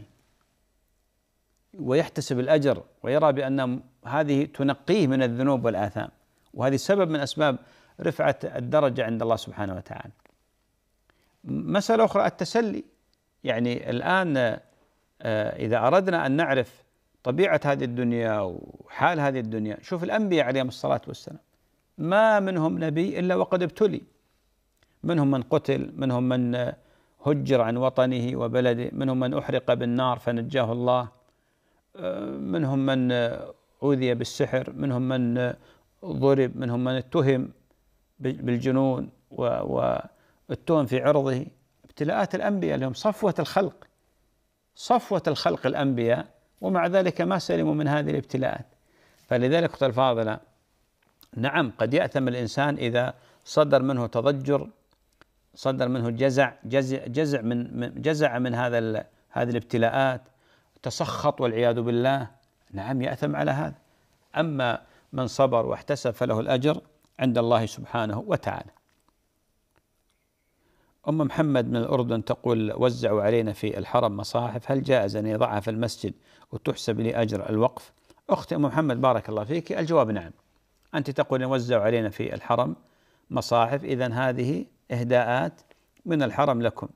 ويحتسب الاجر ويرى بان هذه تنقيه من الذنوب والاثام وهذه سبب من اسباب رفعه الدرجه عند الله سبحانه وتعالى. مساله اخرى التسلي يعني الان آه، اذا اردنا ان نعرف طبيعه هذه الدنيا وحال هذه الدنيا، شوف الانبياء عليهم الصلاه والسلام ما منهم نبي الا وقد ابتلي منهم من قتل منهم من هجر عن وطنه وبلده منهم من أحرق بالنار فنجاه الله منهم من أوذي بالسحر منهم من ضرب منهم من اتهم بالجنون واتهم في عرضه ابتلاءات الأنبياء لهم صفوة الخلق صفوة الخلق الأنبياء ومع ذلك ما سلموا من هذه الابتلاءات فلذلك أخت الفاضلة نعم قد يأثم الإنسان إذا صدر منه تضجر صدر منه الجزع جزع جزع من جزع من هذا هذه الابتلاءات تسخط والعياذ بالله نعم يأثم على هذا أما من صبر واحتسب فله الأجر عند الله سبحانه وتعالى أم محمد من الأردن تقول وزعوا علينا في الحرم مصاحف هل جائز أن يضعها في المسجد وتحسب لي أجر الوقف أختي أم محمد بارك الله فيك الجواب نعم أنت تقول وزعوا علينا في الحرم مصاحف إذا هذه إهداءات من الحرم لكم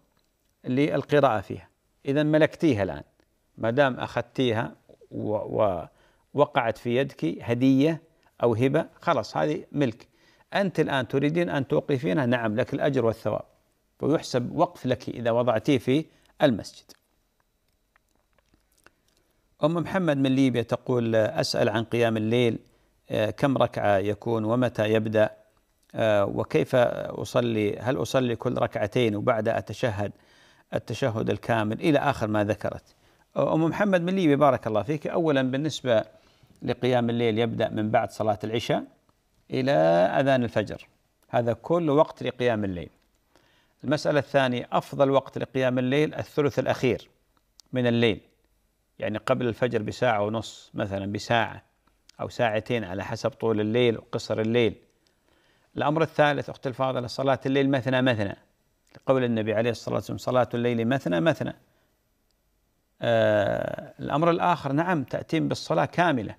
للقراءة فيها إذا ملكتيها الآن ما دام أخذتيها ووقعت في يدك هدية أو هبة خلاص هذه ملك أنت الآن تريدين أن توقفينها نعم لك الأجر والثواب ويحسب وقف لك إذا وضعتيه في المسجد أم محمد من ليبيا تقول أسأل عن قيام الليل آه، كم ركعة يكون ومتى يبدأ آه، وكيف أصلي هل أصلي كل ركعتين وبعد أتشهد التشهد الكامل إلى آخر ما ذكرت أم محمد من ليبي بارك الله فيك أولا بالنسبة لقيام الليل يبدأ من بعد صلاة العشاء إلى أذان الفجر هذا كل وقت لقيام الليل المسألة الثانية أفضل وقت لقيام الليل الثلث الأخير من الليل يعني قبل الفجر بساعة ونص مثلا بساعة أو ساعتين على حسب طول الليل وقصر الليل الأمر الثالث أختي الفاضلة صلاة الليل مثنى مثنى قول النبي عليه الصلاة والسلام صلاة الليل مثنى مثنى آه الأمر الآخر نعم تأتين بالصلاة كاملة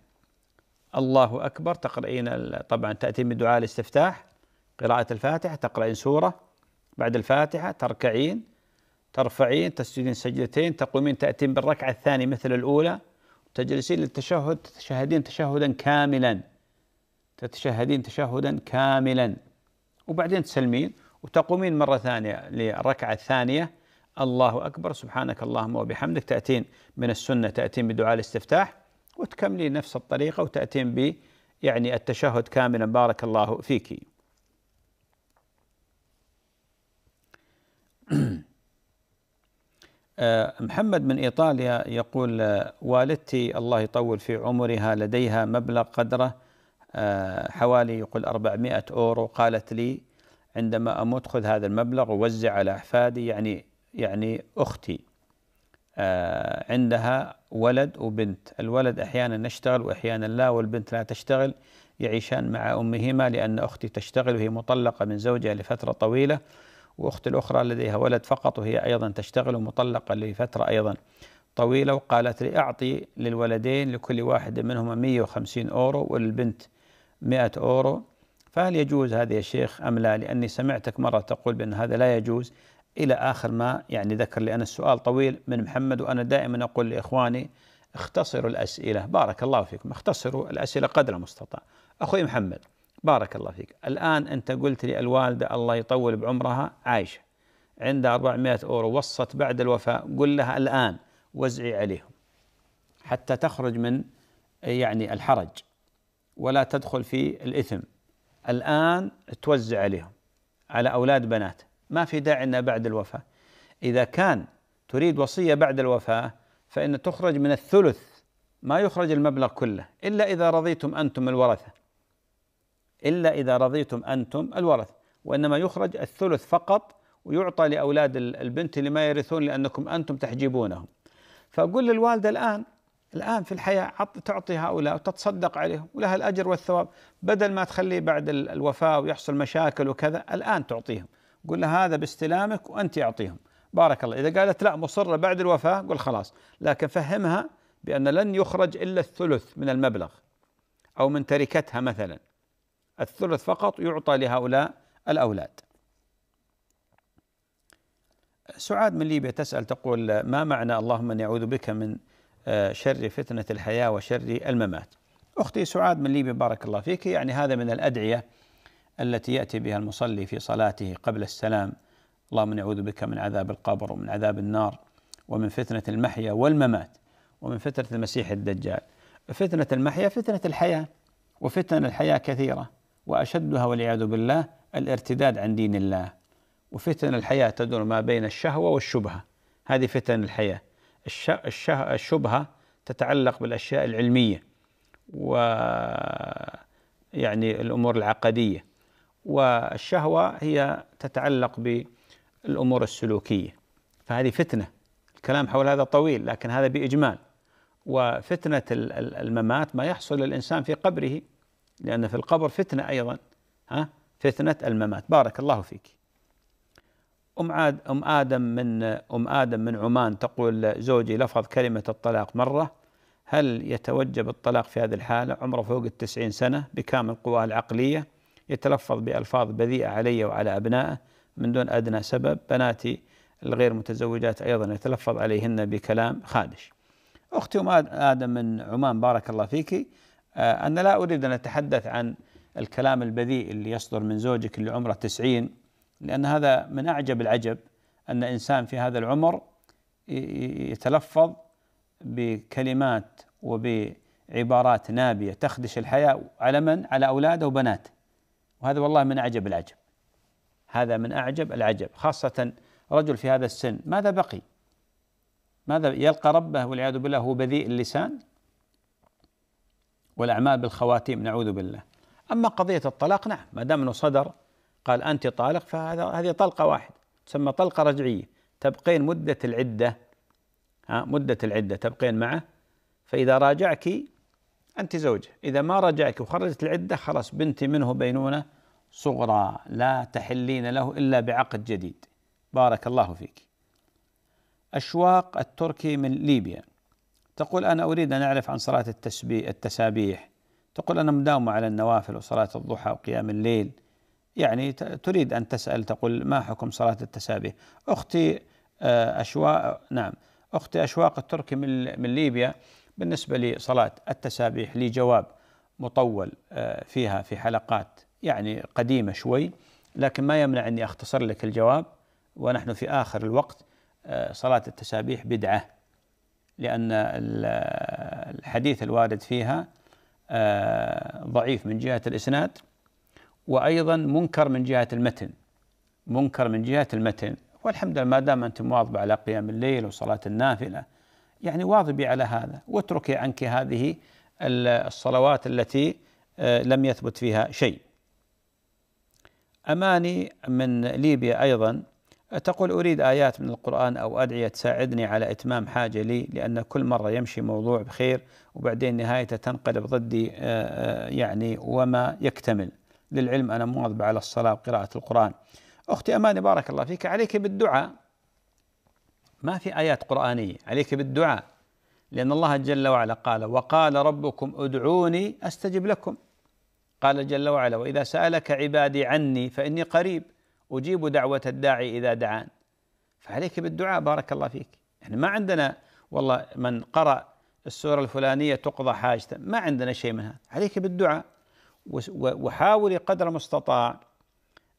الله أكبر تقرأين طبعا تأتين بدعاء الاستفتاح قراءة الفاتحة تقرأين سورة بعد الفاتحة تركعين ترفعين تسجدين سجدتين تقومين تأتين بالركعة الثانية مثل الأولى تجلسين للتشهد تشهدين تشهدا كاملا تتشهدين تشهدا كاملا وبعدين تسلمين وتقومين مرة ثانية للركعة الثانية الله أكبر سبحانك اللهم وبحمدك تأتين من السنة تأتين بدعاء الاستفتاح وتكملين نفس الطريقة وتأتين ب يعني التشهد كاملا بارك الله فيك محمد من إيطاليا يقول والدتي الله يطول في عمرها لديها مبلغ قدره آه، حوالي يقول 400 أورو قالت لي عندما أموت خذ هذا المبلغ ووزع على أحفادي يعني يعني أختي آه، عندها ولد وبنت الولد أحيانا يشتغل وأحيانا لا والبنت لا تشتغل يعيشان مع أمهما لأن أختي تشتغل وهي مطلقة من زوجها لفترة طويلة وأخت الأخرى لديها ولد فقط وهي أيضا تشتغل ومطلقة لفترة أيضا طويلة وقالت لي أعطي للولدين لكل واحد منهما 150 أورو وللبنت 100 أورو فهل يجوز هذا يا شيخ أم لا لأني سمعتك مرة تقول بأن هذا لا يجوز إلى آخر ما يعني ذكر لأن السؤال طويل من محمد وأنا دائما أقول لإخواني اختصروا الأسئلة بارك الله فيكم اختصروا الأسئلة قدر المستطاع أخوي محمد بارك الله فيك الآن أنت قلت لي الوالدة الله يطول بعمرها عايشة عندها 400 أورو وصت بعد الوفاة قل لها الآن وزعي عليهم حتى تخرج من يعني الحرج ولا تدخل في الإثم الآن توزع عليهم على أولاد بنات ما في داعي أنها بعد الوفاة إذا كان تريد وصية بعد الوفاة فإن تخرج من الثلث ما يخرج المبلغ كله إلا إذا رضيتم أنتم الورثة إلا إذا رضيتم أنتم الورثة وإنما يخرج الثلث فقط ويعطى لأولاد البنت لما يرثون لأنكم أنتم تحجبونهم فأقول للوالدة الآن الآن في الحياة تعطي هؤلاء وتتصدق عليهم ولها الأجر والثواب بدل ما تخليه بعد الوفاة ويحصل مشاكل وكذا الآن تعطيهم قل له هذا باستلامك وأنت أعطيهم بارك الله إذا قالت لا مصرة بعد الوفاة قل خلاص لكن فهمها بأن لن يخرج إلا الثلث من المبلغ أو من تركتها مثلا الثلث فقط يعطى لهؤلاء الأولاد سعاد من ليبيا تسأل تقول ما معنى اللهم أني أعوذ بك من شر فتنة الحياة وشر الممات أختي سعاد من ليبيا بارك الله فيك يعني هذا من الأدعية التي يأتي بها المصلي في صلاته قبل السلام اللهم نعوذ بك من عذاب القبر ومن عذاب النار ومن فتنة المحيا والممات ومن فتنة المسيح الدجال فتنة المحيا فتنة الحياة وفتن الحياة كثيرة وأشدها والعياذ بالله الارتداد عن دين الله وفتن الحياة تدور ما بين الشهوة والشبهة هذه فتن الحياة الشبهة تتعلق بالأشياء العلمية و يعني الأمور العقدية والشهوة هي تتعلق بالأمور السلوكية فهذه فتنة الكلام حول هذا طويل لكن هذا بإجمال وفتنة الممات ما يحصل للإنسان في قبره لأن في القبر فتنة أيضا ها فتنة الممات بارك الله فيك أم, عاد أم آدم من أم آدم من عمان تقول زوجي لفظ كلمة الطلاق مرة هل يتوجب الطلاق في هذه الحالة عمره فوق التسعين سنة بكامل قواه العقلية يتلفظ بألفاظ بذيئة علي وعلى أبنائه من دون أدنى سبب بناتي الغير متزوجات أيضا يتلفظ عليهن بكلام خادش أختي أم آدم من عمان بارك الله فيك آه، أنا لا أريد أن أتحدث عن الكلام البذيء اللي يصدر من زوجك اللي عمره تسعين لأن هذا من أعجب العجب أن إنسان في هذا العمر يتلفظ بكلمات وبعبارات نابية تخدش الحياة على من؟ على أولاده وبناته وهذا والله من أعجب العجب هذا من أعجب العجب خاصة رجل في هذا السن ماذا بقي؟ ماذا يلقى ربه والعياذ بالله هو بذيء اللسان والأعمال بالخواتيم نعوذ بالله أما قضية الطلاق نعم ما دام أنه صدر قال أنت طالق فهذا هذه طلقة واحدة تسمى طلقة رجعية تبقين مدة العدة ها مدة العدة تبقين معه فإذا راجعك أنت زوجة إذا ما راجعك وخرجت العدة خلاص بنتي منه بينونة صغرى لا تحلين له إلا بعقد جديد بارك الله فيك أشواق التركي من ليبيا تقول أنا أريد أن أعرف عن صلاة التسبيح التسابيح تقول أنا مداومة على النوافل وصلاة الضحى وقيام الليل يعني تريد أن تسأل تقول ما حكم صلاة التسابيح أختي آه، أشواق نعم أختي أشواق التركي من ليبيا بالنسبة لصلاة التسابيح لي جواب مطول آه، فيها في حلقات يعني قديمة شوي لكن ما يمنع أني أختصر لك الجواب ونحن في آخر الوقت آه، صلاة التسابيح بدعة لأن الحديث الوارد فيها ضعيف من جهة الإسناد وأيضا منكر من جهة المتن منكر من جهة المتن والحمد لله ما دام أنت مواظبة على قيام الليل وصلاة النافلة يعني واظبي على هذا واتركي عنك هذه الصلوات التي آه، لم يثبت فيها شيء أماني من ليبيا أيضا تقول أريد آيات من القرآن أو أدعية تساعدني على إتمام حاجة لي لأن كل مرة يمشي موضوع بخير وبعدين نهايته تنقلب ضدي آه، آه، يعني وما يكتمل للعلم أنا مواظب على الصلاة وقراءة القرآن أختي أماني بارك الله فيك عليك بالدعاء ما في آيات قرآنية عليك بالدعاء لأن الله جل وعلا قال وقال ربكم ادعوني أستجب لكم قال جل وعلا وإذا سألك عبادي عني فإني قريب أجيب دعوة الداعي إذا دعان فعليك بالدعاء بارك الله فيك يعني ما عندنا والله من قرأ السورة الفلانية تقضى حاجته ما عندنا شيء منها عليك بالدعاء وحاولي قدر المستطاع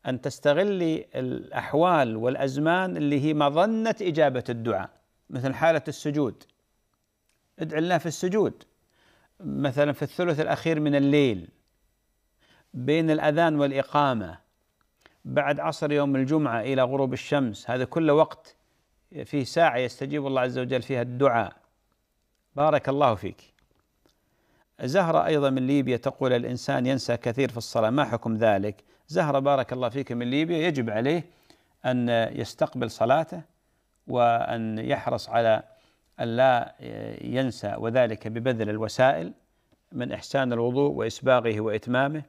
أن تستغلي الأحوال والأزمان اللي هي مظنة إجابة الدعاء مثل حالة السجود ادعي الله في السجود مثلا في الثلث الأخير من الليل بين الأذان والإقامة بعد عصر يوم الجمعة إلى غروب الشمس هذا كل وقت فيه ساعة يستجيب الله عز وجل فيها الدعاء بارك الله فيك زهرة أيضا من ليبيا تقول الإنسان ينسى كثير في الصلاة ما حكم ذلك زهرة بارك الله فيك من ليبيا يجب عليه أن يستقبل صلاته وأن يحرص على أن لا ينسى وذلك ببذل الوسائل من إحسان الوضوء وإسباغه وإتمامه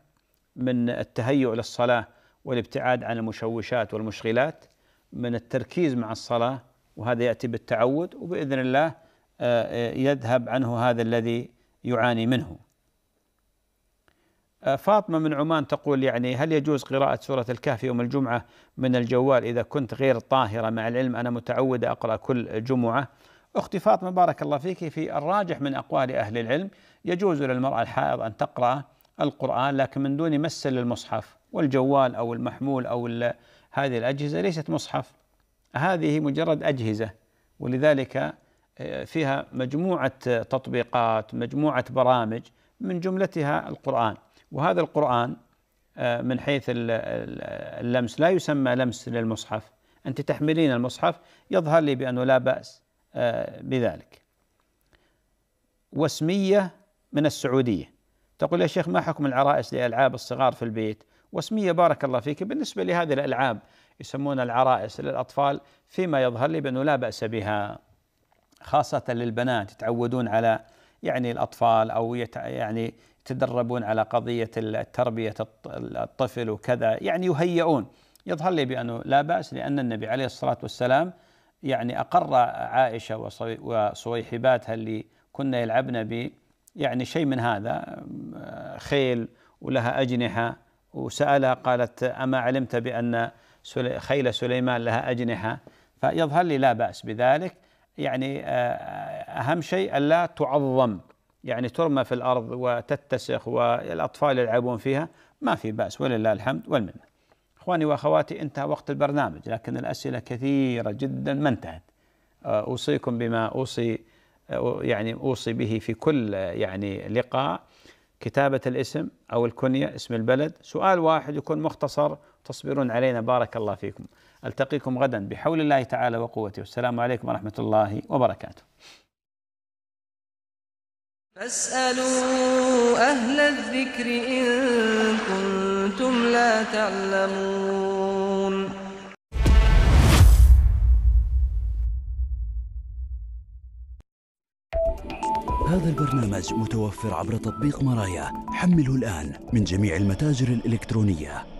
من التهيؤ للصلاة والابتعاد عن المشوشات والمشغلات من التركيز مع الصلاة وهذا يأتي بالتعود وبإذن الله آه، آه، يذهب عنه هذا الذي يعاني منه أه، فاطمة من عمان تقول يعني هل يجوز قراءة سورة الكهف يوم الجمعة من الجوال إذا كنت غير طاهرة مع العلم أنا متعودة أقرأ كل جمعة أختي فاطمة بارك الله فيك في الراجح من أقوال أهل العلم يجوز للمرأة الحائض أن تقرأ القرآن لكن من دون مس للمصحف والجوال أو المحمول أو هذه الأجهزة ليست مصحف هذه مجرد أجهزة ولذلك فيها مجموعة تطبيقات مجموعة برامج من جملتها القرآن وهذا القرآن آه، من حيث اللمس لا يسمى لمس للمصحف أنت تحملين المصحف يظهر لي بأنه لا بأس آه، بذلك وسمية من السعودية تقول يا شيخ ما حكم العرائس لألعاب الصغار في البيت وسمية بارك الله فيك بالنسبة لهذه الألعاب يسمونها العرائس للأطفال فيما يظهر لي بأنه لا بأس بها خاصة للبنات يتعودون على يعني الأطفال أو يعني يتدربون على قضية تربية الطفل وكذا يعني يهيئون يظهر لي بأنه لا بأس لأن النبي عليه الصلاة والسلام يعني أقر عائشة وصويحباتها اللي كنا يلعبن ب يعني شيء من هذا خيل ولها أجنحة وسألها قالت أما علمت بأن خيل سليمان لها أجنحة فيظهر لي لا بأس بذلك يعني آه، آه، أهم شيء ألا تعظم يعني ترمى في الأرض وتتسخ والأطفال يلعبون فيها ما في بأس ولله الحمد والمنة إخواني وأخواتي انتهى وقت البرنامج لكن الأسئلة كثيرة جدا ما انتهت آه، أوصيكم بما أوصي يعني أوصي به في كل يعني لقاء كتابة الاسم أو الكنية اسم البلد سؤال واحد يكون مختصر تصبرون علينا بارك الله فيكم ألتقيكم غدا بحول الله تعالى وقوته والسلام عليكم ورحمة الله وبركاته فاسألوا أهل الذكر إن كنتم لا تعلمون هذا البرنامج متوفر عبر تطبيق مرايا حمله الآن من جميع المتاجر الإلكترونية